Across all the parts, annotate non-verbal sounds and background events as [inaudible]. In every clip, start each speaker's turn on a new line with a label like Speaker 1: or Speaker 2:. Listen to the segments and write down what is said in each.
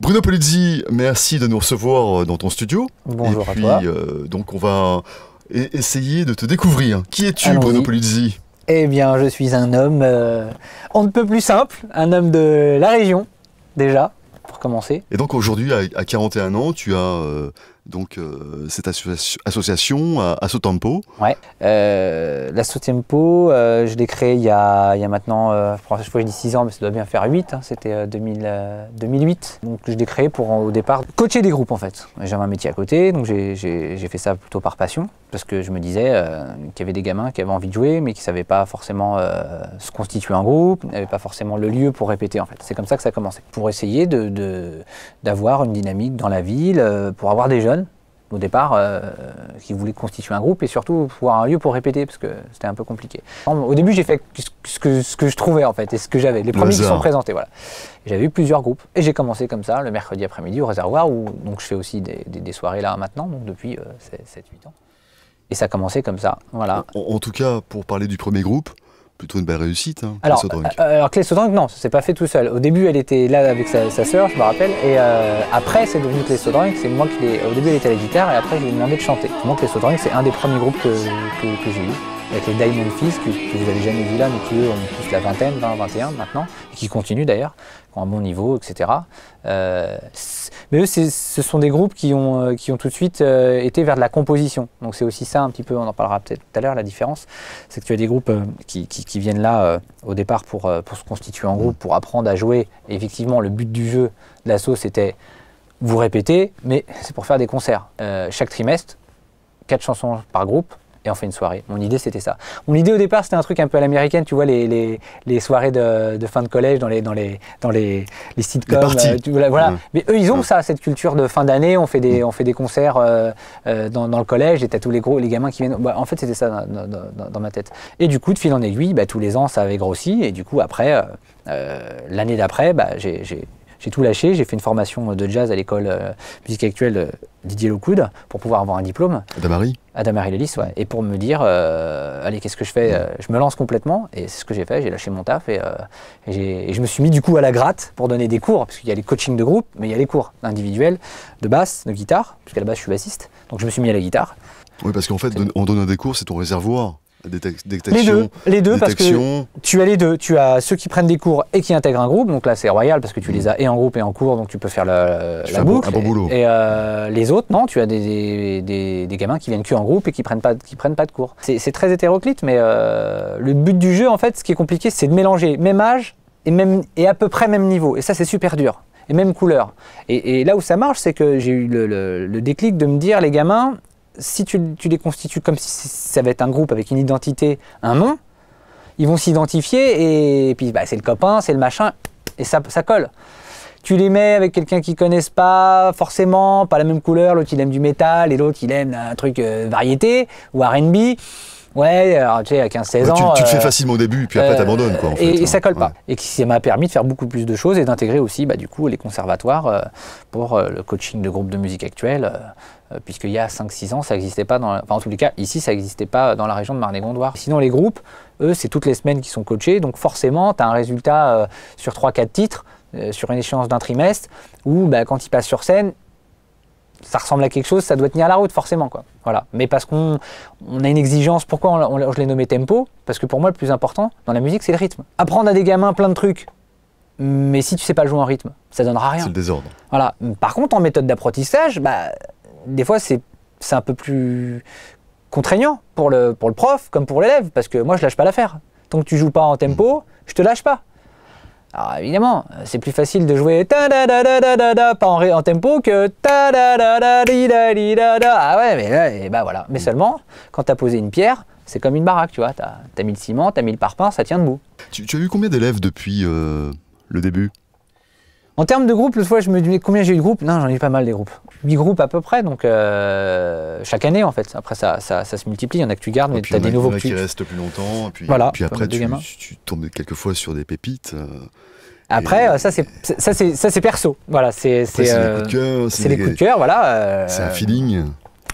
Speaker 1: Bruno Polizzi, merci de nous recevoir euh, dans ton studio. Bonjour à toi. Euh, donc on va e-, essayer de te découvrir. Qui es-tu, Bruno
Speaker 2: Polizzi Eh bien, je suis un homme euh, on ne peut plus simple, un homme de la région, déjà, pour commencer.
Speaker 1: Et donc aujourd'hui, à, 41 ans, tu as donc euh, cette association
Speaker 2: à, euh, Tempo. Ouais. Euh, euh, je l'ai créé il y, a, maintenant, je crois que je dis 6 ans, mais ça doit bien faire 8, hein. c'était 2008. Donc je l'ai créé pour au départ coacher des groupes en fait. J'avais un métier à côté, donc j'ai fait ça plutôt par passion, parce que je me disais qu'il y avait des gamins qui avaient envie de jouer, mais qui ne savaient pas forcément se constituer un groupe, n'avaient pas forcément le lieu pour répéter en fait. C'est comme ça que ça a commencé, pour essayer d'avoir une dynamique dans la ville, pour avoir des jeunes au départ, euh, qui voulait constituer un groupe et surtout pouvoir un lieu pour répéter parce que c'était un peu compliqué. Au début, j'ai fait ce que, je trouvais en fait et ce que j'avais, les premiers qui sont présentés. Voilà. J'avais eu plusieurs groupes et j'ai commencé comme ça le mercredi après-midi au réservoir où donc je fais aussi des, soirées là maintenant, donc depuis 7-8 euh, ans. Et ça a commencé comme ça.
Speaker 1: Voilà. en tout cas, pour parler du premier groupe, plutôt une belle réussite. Hein, alors, euh,
Speaker 2: alors Clé Sodrunk, non, s'est pas fait tout seul. Au début, elle était là avec sa, sœur, je me rappelle, et euh, après, c'est devenu Clé C'est moi qui l'ai. Au début, elle était à la guitare, et après, je lui ai demandé de chanter. Donc, Clé c'est un des premiers groupes que, que j'ai eu avec les Diamond Fils que, vous n'avez jamais vu là, mais qui eux ont tous la vingtaine, 20, 21 maintenant, et qui continuent d'ailleurs, qui ont un bon niveau, etc. Euh, mais eux, ce sont des groupes qui ont, euh, tout de suite euh, été vers de la composition. Donc c'est aussi ça un petit peu, on en parlera peut-être tout à l'heure, la différence, c'est que tu as des groupes qui, viennent là au départ pour, se constituer en groupe, pour apprendre à jouer. Et effectivement, le but du jeu de l'assaut, c'était vous répéter, mais c'est pour faire des concerts. chaque trimestre, quatre chansons par groupe, et on fait une soirée. Mon idée, c'était ça. Mon idée au départ, c'était un truc un peu à l'américaine, tu vois, les, les, soirées de, fin de collège dans les, dans les, dans les, les sitcoms. Euh, voilà. Mais eux, ils ont ça, cette culture de fin d'année. On, fait des, mm. on fait des concerts euh, euh, dans, le collège et t'as tous les gros, les gamins qui viennent. Bah, en fait, c'était ça dans, ma tête. Et du coup, de fil en aiguille, bah, tous les ans, ça avait grossi. Et du coup, après, l'année d'après, bah, j'ai tout lâché. J'ai fait une formation de jazz à l'école musique actuelle Didier Locoud pour pouvoir avoir un diplôme. Adamari Adamari Lelis, ouais. Et pour me dire, euh, allez, qu'est-ce que je fais euh, Je me lance complètement. Et c'est ce que j'ai fait. J'ai lâché mon taf euh, et, je me suis mis du coup à la gratte pour donner des cours, parce qu'il y a les coachings de groupe, mais il y a les cours individuels de basse, de guitare, puisqu'à la base je suis bassiste. Donc je me suis mis à la guitare.
Speaker 1: Oui, parce qu'en fait, on donne des cours, c'est ton réservoir les deux, parce que
Speaker 2: tu as les deux. Tu as ceux qui prennent des cours et qui intègrent un groupe. Donc là, c'est royal parce que tu mm. les as et en groupe et en cours, donc tu peux faire la, la boucle. Un bon boulot. Et, euh, les autres, non, tu as des, des, gamins qui viennent que en groupe et qui prennent pas, qui prennent pas de cours. C'est très hétéroclite, mais euh, le but du jeu, en fait, ce qui est compliqué, c'est de mélanger même âge et, même, et à peu près même niveau. Et ça, c'est super dur. Et même couleur. Et, là où ça marche, c'est que j'ai eu le déclic de me dire, les gamins, si tu, les constitues comme si ça va être un groupe avec une identité, un nom, ils vont s'identifier et, puis bah, c'est le copain, c'est le machin, et ça, ça colle. Tu les mets avec quelqu'un qui connaissent pas forcément, pas la même couleur, l'autre il aime du métal et l'autre il aime un truc euh, variété ou RB. Ouais, alors, tu sais, à 15-16 ans. tu, te fais euh, facilement au début, puis après, euh, t'abandonnes, quoi. et, ça hein, colle pas. Et ça m'a permis de faire beaucoup plus de choses et d'intégrer aussi, bah, du coup, les conservatoires euh, pour le coaching de groupes de musique actuelle puisqu'il y a 5-6 ans, ça n'existait pas, dans enfin en tous les cas, ici, ça n'existait pas dans la région de Marne-et-Gondoire. Sinon, les groupes, eux, c'est toutes les semaines qui sont coachés, donc forcément, tu as un résultat sur 3-4 titres, sur une échéance d'un trimestre, où bah, quand ils passent sur scène, ça ressemble à quelque chose, ça doit tenir la route forcément. Quoi. Voilà. Mais parce qu'on on a une exigence, pourquoi je l'ai nommé tempo Parce que pour moi le plus important dans la musique c'est le rythme. Apprendre à des gamins plein de trucs, mais si tu sais pas le jouer en rythme, ça donnera rien. C'est le désordre. Voilà. Par contre en méthode d'apprentissage, bah, des fois c'est un peu plus contraignant pour le, pour le prof comme pour l'élève, parce que moi je lâche pas l'affaire. Tant que tu joues pas en tempo, je te lâche pas. Alors évidemment, euh, c'est plus facile de jouer ta da da da da en, tempo que ta da da da da da da. Ah ouais, mais et bah voilà. Mais mm. seulement, quand t'as posé une pierre, c'est comme une baraque, tu vois. T'as as mis le ciment, t'as mis le parpaing, ça tient debout.
Speaker 1: Tu, as eu combien d'élèves depuis euh, le début
Speaker 2: en termes de groupe, le fois, je me disais combien j'ai eu de groupes. Non, j'en ai eu pas mal des groupes. 8 groupes à peu près, donc euh, chaque année en fait. Après, ça, se multiplie. Il y en a que tu gardes, mais tu as des nouveaux. Il qui restent plus longtemps. puis, voilà, puis après, tu, tu,
Speaker 1: tombes quelquefois sur des pépites. Euh, après,
Speaker 2: euh, ça c'est ça c'est perso. Voilà, c'est c'est les coups de cœur. Voilà. C'est un feeling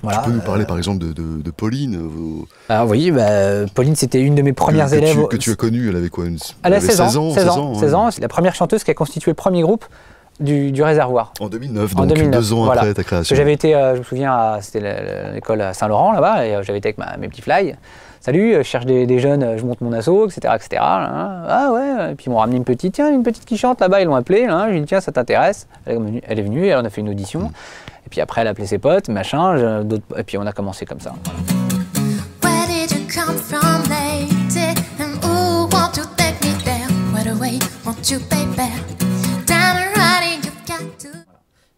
Speaker 1: tu peux nous parler euh, par exemple de, Pauline euh,
Speaker 2: ah oui, bah, Pauline c'était une de mes premières élèves. Que tu, as
Speaker 1: connue, elle avait quoi Elle, avait 16 ans. 16 ans,
Speaker 2: c'est la première chanteuse qui a constitué le premier groupe du, réservoir. En 2009, donc en deux ans après ta création. J'avais été, euh, je me souviens, c'était l'école à Saint-Laurent là-bas, et j'avais été avec mes petits fly. Salut, je cherche des, jeunes, je monte mon assaut, etc. etc. Ah ouais, et puis ils m'ont ramené une petite, tiens, une petite qui chante là-bas, ils l'ont appelée, j'ai dit tiens, ça t'intéresse. Elle, est venue, elle a fait une audition. Mm. Et puis après, elle appelait ses potes, machin, et puis on a commencé comme ça.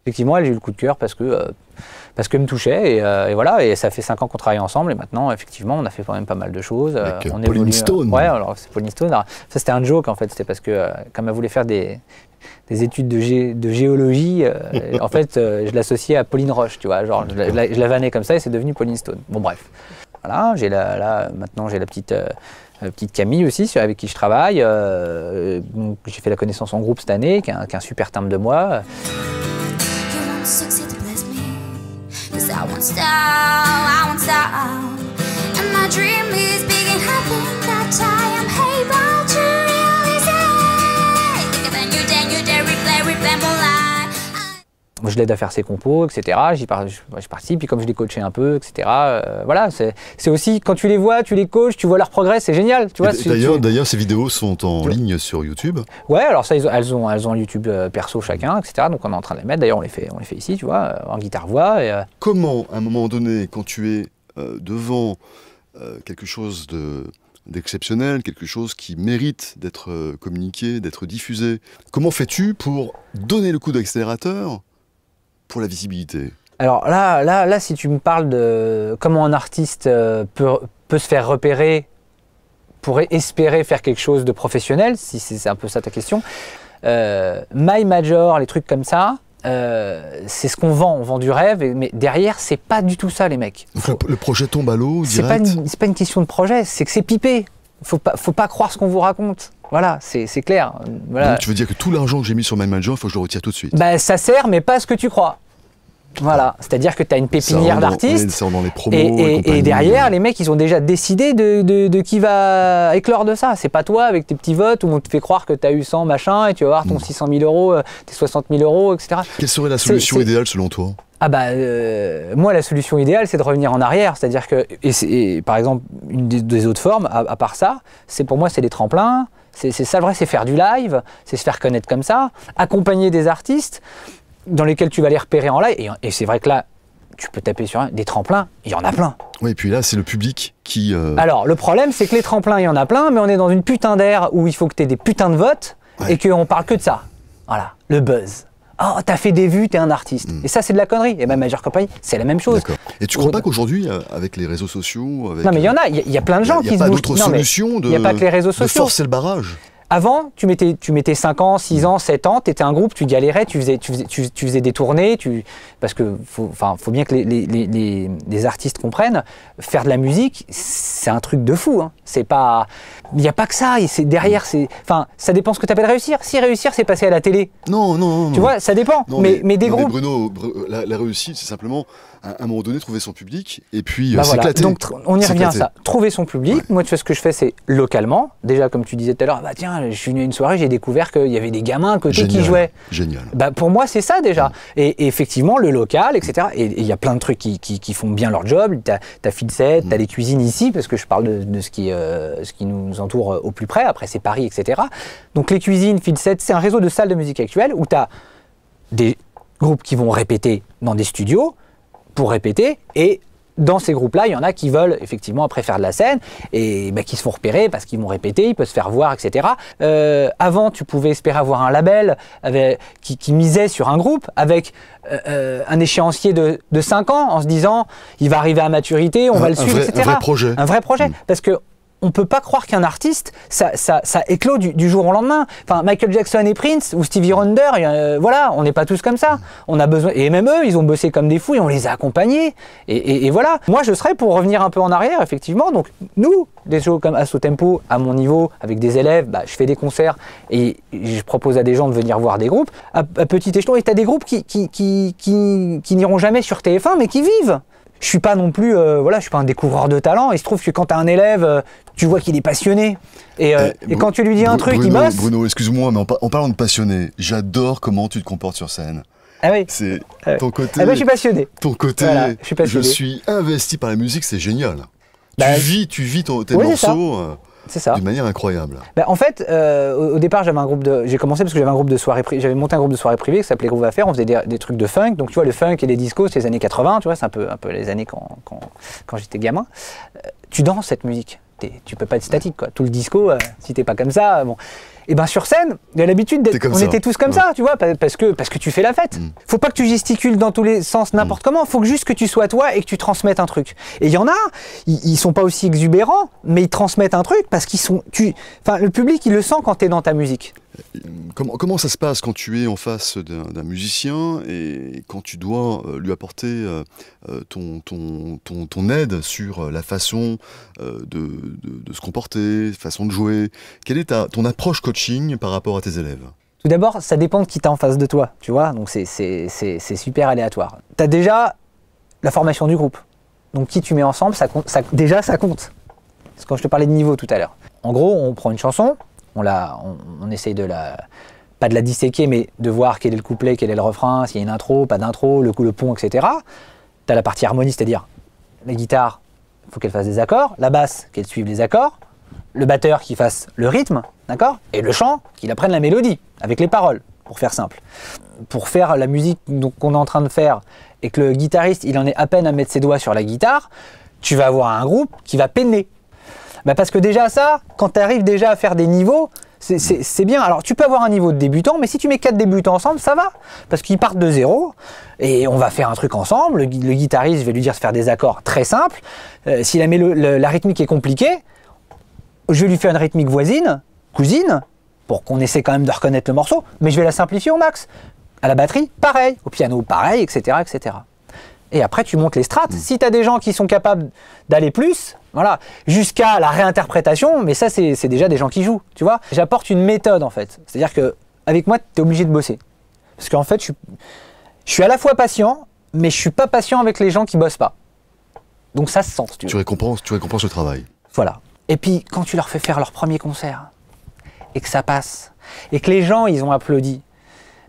Speaker 2: Effectivement, elle, j'ai eu le coup de cœur parce que, euh, parce que me touchait, et, euh, voilà, et ça fait 5 ans qu'on travaille ensemble, et maintenant, effectivement, on a fait quand même pas mal de choses. Euh, on Pauline Stone. Ouais, alors c'est Pauline Stone. ça, c'était un joke, en fait, c'était parce que, comme elle voulait faire des des études de, de géologie, euh, [laughs] en fait, euh, je l'associais à Pauline Roche, tu vois. Genre, je l'avais je comme ça et c'est devenu Pauline Stone. Bon, bref. Voilà, j'ai là, maintenant, j'ai la petite. Euh, petite Camille aussi, avec qui je travaille. j'ai fait la connaissance en groupe cette année, qui a, un super timbre de moi. je l'aide à faire ses compos, etc. J'y je, participe, puis comme je les coachais un peu, etc. Euh, voilà, c'est aussi quand tu les vois, tu les coaches, tu vois leur progrès, c'est génial. d'ailleurs,
Speaker 1: ces vidéos sont en ligne sur YouTube.
Speaker 2: Ouais, alors ça, elles ont, elles YouTube euh, perso chacun, etc. Donc on est en train de les mettre. D'ailleurs, on les fait, on fait ici, tu vois, euh, en guitare voix.
Speaker 1: Comment, à un moment donné, quand tu es devant quelque chose de d'exceptionnel, quelque chose qui mérite d'être communiqué, d'être diffusé. Comment fais-tu pour donner le coup d'accélérateur pour la visibilité
Speaker 2: Alors là, là, là, si tu me parles de comment un artiste euh, peut, peut se faire repérer, pourrait espérer faire quelque chose de professionnel, si c'est un peu ça ta question, euh, My Major, les trucs comme ça, euh, c'est ce qu'on vend, on vend du rêve, mais derrière, c'est pas du tout ça, les mecs. Le projet tombe à l'eau, C'est pas, une... pas une question de projet, c'est que c'est pipé. Faut pas, faut pas croire ce qu'on vous raconte. Voilà, c'est clair.
Speaker 1: Voilà. tu veux dire que tout l'argent que j'ai mis sur My Major, il faut que je le retire tout de suite
Speaker 2: Bah ça sert, mais pas ce que tu crois. Voilà, c'est-à-dire que tu as une pépinière d'artistes. Et, derrière, les mecs, ils ont déjà décidé de, qui va éclore de ça. C'est pas toi avec tes petits votes où on te fait croire que tu as eu 100 machin et tu vas avoir ton 600 hmm. 000 euros, euh, tes 60 000 euros, etc. Quelle serait la solution idéale selon toi ah bah euh, moi la solution idéale c'est de revenir en arrière, c'est-à-dire que et, par exemple une des, autres formes à, part ça, c'est pour moi c'est les tremplins, c'est ça le vrai, c'est faire du live, c'est se faire connaître comme ça, accompagner des artistes dans lesquels tu vas les repérer en live. Et, c'est vrai que là, tu peux taper sur un, des tremplins, il y en a plein.
Speaker 1: Oui, et puis là, c'est le public qui. Euh,
Speaker 2: Alors, le problème, c'est que les tremplins, il y en a plein, mais on est dans une putain d'air où il faut que tu aies des putains de votes et et qu'on parle que de ça. Voilà, le buzz. Oh, t'as fait des vues, t'es un artiste. Hmm. Et ça, c'est de la connerie. Et ma ben, Major compagnie, c'est la même chose. Et tu crois pas qu'aujourd'hui, euh, avec les réseaux sociaux. non, mais il y en a, il y, a plein de gens a qui pas ont Il n'y a pas d'autre solution de, forcer le barrage. Avant, tu mettais, tu mettais 5 ans, 6 ans, 7 ans, tu étais un groupe, tu galérais, tu faisais, tu faisais, des tournées, tu, parce que faut, enfin, faut bien que les, les, les, artistes comprennent, faire de la musique, c'est un truc de fou. Hein. C'est pas, il n'y a pas que ça. c'est derrière, c'est. Enfin, ça dépend ce que tu appelles réussir. Si réussir, c'est passer à la télé. Non, non, non. Tu vois, ça dépend. mais, des groupes.
Speaker 1: Bruno, la, réussite, c'est simplement à un moment donné trouver son public et puis euh, bah Donc on y revient à ça. Trouver
Speaker 2: son public. Moi, tu vois, ce que je fais, c'est localement. Déjà, comme tu disais tout à l'heure, bah tiens, je suis venu à une soirée, j'ai découvert qu'il y avait des gamins à côté qui jouaient. Génial. Bah, pour moi, c'est ça déjà. Mm. Et, effectivement, le local, etc. Mm. Et il y a plein de trucs qui, font bien leur job. T'as as Filset, mm. t'as les cuisines ici, parce que je parle de, ce qui, euh, ce qui nous euh, au plus près. Après, c'est Paris, etc. Donc les cuisines, Filset, c'est un réseau de salles de musique actuelle où tu as des groupes qui vont répéter dans des studios pour répéter et dans ces groupes-là, il y en a qui veulent effectivement après faire de la scène et bah, qui se font repérer parce qu'ils vont répéter, ils peuvent se faire voir, etc. Euh, avant, tu pouvais espérer avoir un label avec, qui, misait sur un groupe avec euh, un échéancier de, de, 5 ans en se disant il va arriver à maturité, on va le suivre, etc. Un vrai projet. Un vrai projet. Mm. Parce que on peut pas croire qu'un artiste, ça, ça, éclot du, jour au lendemain. Enfin, Michael Jackson et Prince ou Stevie Wonder, euh, voilà, on n'est pas tous comme ça. On a besoin, et même eux, ils ont bossé comme des fous et on les a accompagnés. Et, voilà. Moi, je serais pour revenir un peu en arrière, effectivement. Donc, nous, des shows comme Asso Tempo, à mon niveau, avec des élèves, bah, je fais des concerts et je propose à des gens de venir voir des groupes à, petit échelon. Et tu as des groupes qui, qui, qui n'iront jamais sur TF1, mais qui vivent je suis pas non plus, euh, voilà, je suis pas un découvreur de talent. Il se trouve que quand tu as un élève, euh, tu vois qu'il est passionné. Et, euh, eh, quand tu lui dis un truc, il bosse.
Speaker 1: Bruno, excuse-moi, mais en, parlant de passionné, j'adore comment tu te comportes sur scène. Ah oui. C'est ah ton côté. Ah ben, je suis passionné.
Speaker 2: Ton côté. je, suis
Speaker 1: investi par la musique, c'est génial. Bah, tu vis, tu vis tes morceaux. C'est ça. d'une manière incroyable.
Speaker 2: Bah, en fait, euh, au, départ, j'avais un groupe de, j'ai commencé parce que j'avais un groupe de soirée, j'avais monté un groupe de soirée privée qui s'appelait Groove faire. On faisait des, trucs de funk, donc tu vois le funk et les discos, c'est les années 80, tu vois, c'est un peu, un peu les années quand, j'étais gamin. Euh, tu danses cette musique, tu peux pas être statique, quoi. Tout le disco, euh, si t'es pas comme ça, bon. Et eh ben sur scène, il a l'habitude d'être. On était tous comme ça, tu vois, parce que, parce que tu fais la fête. Mm. Faut pas que tu gesticules dans tous les sens mm. n'importe comment, faut que juste que tu sois toi et que tu transmettes un truc. Et il y en a, ils, sont pas aussi exubérants, mais ils transmettent un truc parce qu'ils sont. Tu, enfin, le public, il le sent quand tu es dans ta musique.
Speaker 1: Euh, comment, comment, ça se passe quand tu es en face d'un musicien et quand tu dois euh, lui apporter euh, ton, ton, ton, aide sur la façon de, se comporter, façon de jouer Quelle est ta, ton
Speaker 2: approche par rapport à tes élèves Tout d'abord, ça dépend de qui t'as en face de toi, tu vois, donc c'est super aléatoire. T'as déjà la formation du groupe, donc qui tu mets ensemble, ça, compte, déjà ça compte. C'est quand je te parlais de niveau tout à l'heure. En gros, on prend une chanson, on, la, on, essaye de la, pas de la disséquer, mais de voir quel est le couplet, quel est le refrain, s'il y a une intro, pas d'intro, le coup, le pont, etc. Tu la partie harmonie, c'est-à-dire la guitare, il faut qu'elle fasse des accords, la basse, qu'elle suive les accords, le batteur qui fasse le rythme, d'accord Et le chant, qu'il apprenne la mélodie, avec les paroles, pour faire simple. Pour faire la musique qu'on est en train de faire et que le guitariste, il en est à peine à mettre ses doigts sur la guitare, tu vas avoir un groupe qui va peiner. Bah, parce que déjà ça, quand tu arrives déjà à faire des niveaux, c'est bien. Alors tu peux avoir un niveau de débutant, mais si tu mets quatre débutants ensemble, ça va. Parce qu'ils partent de zéro et on va faire un truc ensemble. Le, guitariste, je vais lui dire de faire des accords très simples. Euh, si la rythmique est compliquée, je vais lui faire une rythmique voisine, cousine, pour qu'on essaie quand même de reconnaître le morceau, mais je vais la simplifier au max. À la batterie, pareil, au piano, pareil, etc. etc. Et après, tu montes les strates. Mm. Si tu as des gens qui sont capables d'aller plus, voilà, jusqu'à la réinterprétation, mais ça, c'est déjà des gens qui jouent, tu vois. J'apporte une méthode, en fait. C'est-à-dire que avec moi, tu es obligé de bosser. Parce qu'en fait, je suis, à la fois patient, mais je suis pas patient avec les gens qui bossent pas. Donc ça se sent. tu, tu, récompenses, tu récompenses le travail. Voilà. Et puis, quand tu leur fais faire leur premier concert, et que ça passe, et que les gens, ils ont applaudi,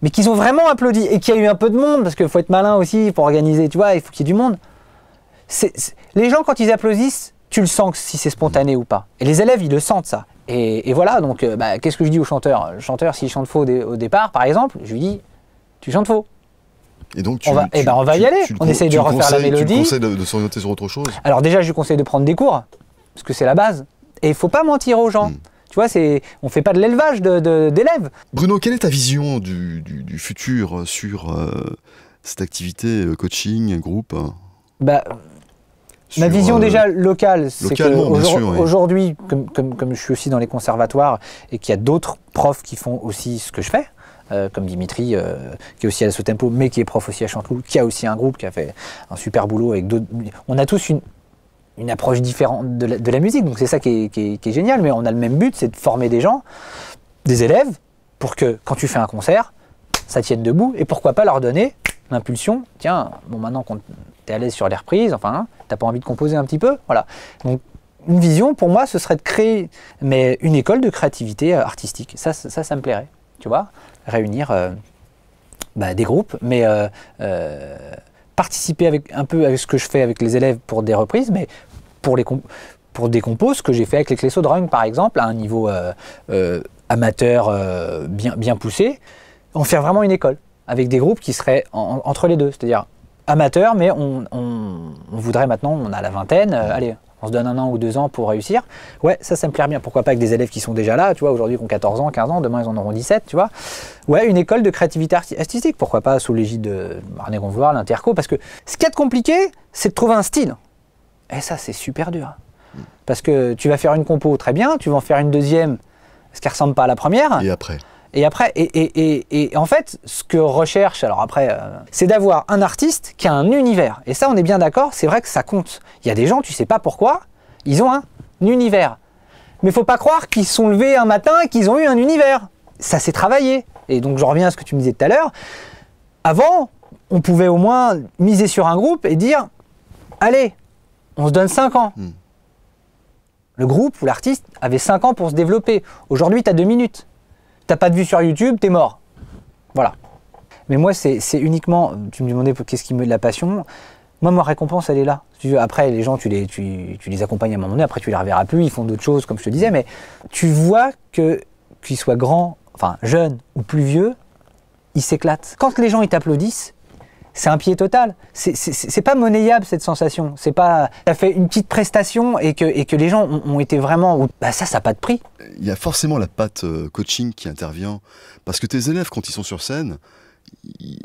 Speaker 2: mais qu'ils ont vraiment applaudi, et qu'il y a eu un peu de monde, parce qu'il faut être malin aussi pour organiser, tu vois, il faut qu'il y ait du monde. les gens, quand ils applaudissent, tu le sens si c'est spontané ou pas. Et les élèves, ils le sentent ça. Et, voilà, donc, euh, bah, qu'est-ce que je dis au chanteur Le chanteur, s'il chante faux au, départ, par exemple, je lui dis, tu chantes faux. Et donc, tu, on va, eh ben on va y aller. on essaye de refaire la mélodie. Tu conseilles
Speaker 1: de s'orienter sur autre chose
Speaker 2: Alors déjà, je lui conseille de prendre des cours, parce que c'est la base. Et il faut pas mentir aux gens. Mm. Tu vois, c'est on ne fait pas de l'élevage d'élèves. Bruno, quelle est ta vision du, du, futur euh, sur euh,
Speaker 1: cette activité euh, coaching, groupe bah, Ma vision déjà
Speaker 2: locale, c'est qu'aujourd'hui, comme, comme, je suis aussi dans les conservatoires et qu'il y a d'autres profs qui font aussi ce que je fais, comme Dimitri, qui est aussi à la tempo mais qui est prof aussi à Chanteloup, qui a aussi un groupe, qui a fait un super boulot avec d'autres. On a tous une, une approche différente de la, musique. Donc c'est ça qui est, génial. Mais on a le même but, c'est de former des gens, des élèves, pour que quand tu fais un concert, ça tienne debout. Et pourquoi pas leur donner l'impulsion, tiens, bon maintenant qu'on t'es à l'aise sur les reprises, enfin, hein, t'as pas envie de composer un petit peu, voilà. Donc une vision pour moi, ce serait de créer, mais une école de créativité euh, artistique. Ça, ça, ça, me plairait, tu vois, réunir euh, bah, des groupes, mais euh, participer avec, un peu avec ce que je fais avec les élèves pour des reprises, mais pour, les pour des compos, ce que j'ai fait avec les de Drum par exemple, à un niveau euh, euh, amateur euh, bien, bien poussé, en faire vraiment une école, avec des groupes qui seraient entre les deux, c'est-à-dire amateur, mais on, on, voudrait maintenant, on a la vingtaine, allez, on se donne un an ou deux ans pour réussir. Ouais, ça, ça me plaît bien. Pourquoi pas avec des élèves qui sont déjà là, tu vois, aujourd'hui qui ont 14 ans, 15 ans, demain ils en auront 17, tu vois. Ouais, une école de créativité artistique, pourquoi pas sous l'égide de René Gonvoir, l'Interco, parce que ce qui est compliqué, c'est de trouver un style. Et ça, c'est super dur. Hein. Parce que tu vas faire une compo très bien, tu vas en faire une deuxième, ce qui ressemble pas à la première. Et après et après, et, en fait, ce que recherche, alors après, euh, c'est d'avoir un artiste qui a un univers. Et ça, on est bien d'accord, c'est vrai que ça compte. Il y a des gens, tu sais pas pourquoi, ils ont un univers. Mais faut pas croire qu'ils sont levés un matin et qu'ils ont eu un univers. Ça s'est travaillé. Et donc, je reviens à ce que tu me disais tout à l'heure. Avant, on pouvait au moins miser sur un groupe et dire Allez, on se donne 5 ans. Hmm. Le groupe ou l'artiste avait 5 ans pour se développer. Aujourd'hui, tu as 2 minutes t'as pas de vue sur YouTube, t'es mort. Voilà. Mais moi, c'est uniquement, tu me demandais qu'est-ce qui me de la passion. Moi, ma récompense, elle est là. Après, les gens, tu les, tu, tu les accompagnes à un moment donné, après, tu les reverras plus, ils font d'autres choses, comme je te disais, mais tu vois que qu'ils soient grands, enfin jeunes ou plus vieux, ils s'éclatent. Quand les gens, ils t'applaudissent, c'est un pied total. C'est pas monnayable cette sensation. C'est pas. ça fait une petite prestation et que, les gens ont, été vraiment. Bah ça, ça n'a pas de prix.
Speaker 1: Il y a forcément la patte euh, coaching qui intervient. Parce que tes élèves, quand ils sont sur scène,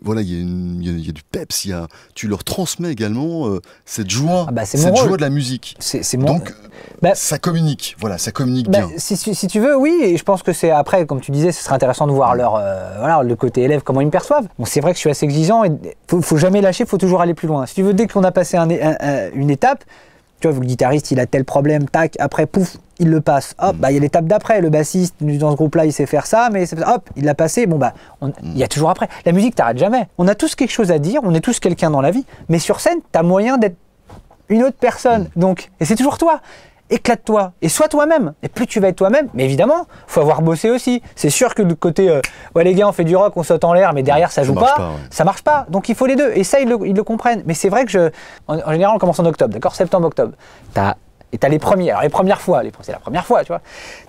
Speaker 1: voilà, il y, a du peps, tu leur transmets également euh, cette joie, ah bah, de la musique. c'est Donc, euh, bah, ça communique, voilà, ça communique bah, bien.
Speaker 2: Si, tu veux, oui, je pense que c'est après, comme tu disais, ce serait intéressant de voir leur, euh, le côté élève, comment ils me perçoivent. Bon, c'est vrai que je suis assez exigeant, il faut, faut jamais lâcher, faut toujours aller plus loin. Si tu veux, dès qu'on a passé une étape, tu vois, le guitariste, il a tel problème, tac, après, pouf, il le passe. Hop, mhm. bah, il y a l'étape d'après. Le bassiste, dans ce groupe-là, il sait faire ça, mais hop, il l'a passé. Bon, bah, mhm. il y a toujours après. La musique, t'arrêtes jamais. On a tous quelque chose à dire, on est tous quelqu'un dans la vie. Mais sur scène, t'as moyen d'être une autre personne. Mhm. Donc, et c'est toujours toi éclate-toi et sois toi-même. Et plus tu vas être toi-même, mais évidemment, faut avoir bossé aussi. C'est sûr que le côté, euh, ouais les gars, on fait du rock, on saute en l'air, mais derrière ça joue pas, ça marche pas. Donc il faut les deux. Et ça, ils le, comprennent. Mais c'est vrai que je, en, général, on commence en octobre, d'accord, septembre, octobre. T'as et t'as les premiers. Alors les premières fois, les, c'est la première fois, tu vois.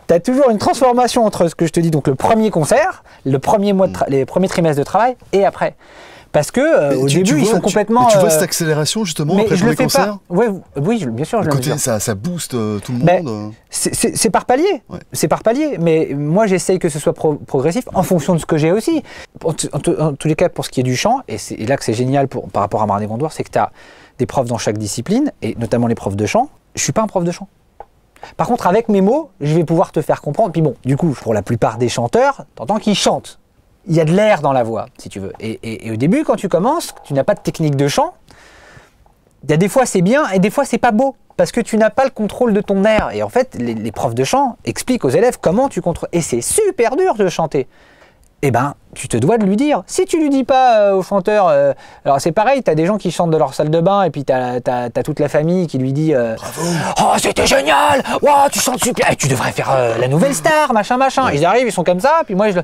Speaker 2: T'as toujours une transformation entre ce que je te dis, donc le premier concert, le premier mois, les premiers trimestres de travail, et après. Parce que euh, début, ils sont complètement. Tu, vois euh, cette
Speaker 1: accélération justement après le fais
Speaker 2: Oui, bien sûr. Je ça, ça booste euh, tout le ben, monde. C'est par palier. C'est par palier. Mais moi, j'essaye que ce soit progressif en fonction de ce que j'ai aussi. En, tous les cas, pour ce qui est du chant, et c'est là que c'est génial par rapport à Marné Gondoire, c'est que tu as des profs dans chaque discipline, et notamment les profs de chant. Je suis pas un prof de chant. Par contre, avec mes mots, je vais pouvoir te faire comprendre. Puis bon, du coup, pour la plupart des chanteurs, t'entends qu'ils chantent il y a de l'air dans la voix, si tu veux. Et, au début, quand tu commences, tu n'as pas de technique de chant. Il y a des fois c'est bien et des fois c'est pas beau parce que tu n'as pas le contrôle de ton air. Et en fait, les, profs de chant expliquent aux élèves comment tu contrôles. Et c'est super dur de chanter. Eh ben, tu te dois de lui dire. Si tu lui dis pas euh, au chanteur, euh, alors c'est pareil, tu as des gens qui chantent de leur salle de bain et puis tu as, toute la famille qui lui dit euh, Oh, c'était génial tu chantes super eh, Tu devrais faire la nouvelle star, machin, machin. Ils arrivent, ils sont comme ça, puis moi je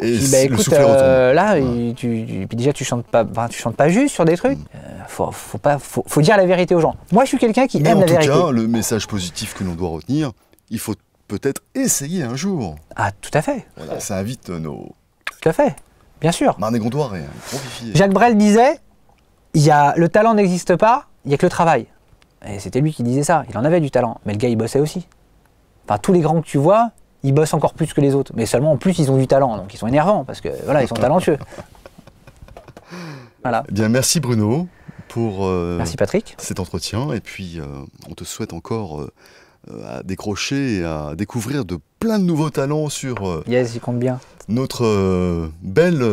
Speaker 2: et bah, écoute, euh, là, tu, puis déjà, tu chantes pas, tu chantes pas juste sur des trucs. Mm. Euh, faut, pas, faut, dire la vérité aux gens. Moi, je suis quelqu'un qui aime la vérité. En tout cas,
Speaker 1: le message positif que l'on doit retenir, il faut peut-être essayer un jour. Ah, tout
Speaker 2: à fait. Voilà, ça invite euh, nos. Tout à fait, bien sûr. Marne et Gondoire Jacques Brel disait y a, le talent n'existe pas, il n'y a que le travail. Et c'était lui qui disait ça. Il en avait du talent. Mais le gars, il bossait aussi. Enfin, tous les grands que tu vois, ils bossent encore plus que les autres. Mais seulement en plus, ils ont du talent, donc ils sont énervants parce que voilà, ils sont talentueux. [laughs]
Speaker 1: Voilà. Bien, merci Bruno pour euh, cet entretien. Et puis, euh, on te souhaite encore euh, à décrocher et à découvrir de plein de nouveaux talents sur compte bien. notre belle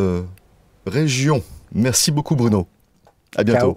Speaker 1: région. Merci beaucoup Bruno. À bientôt.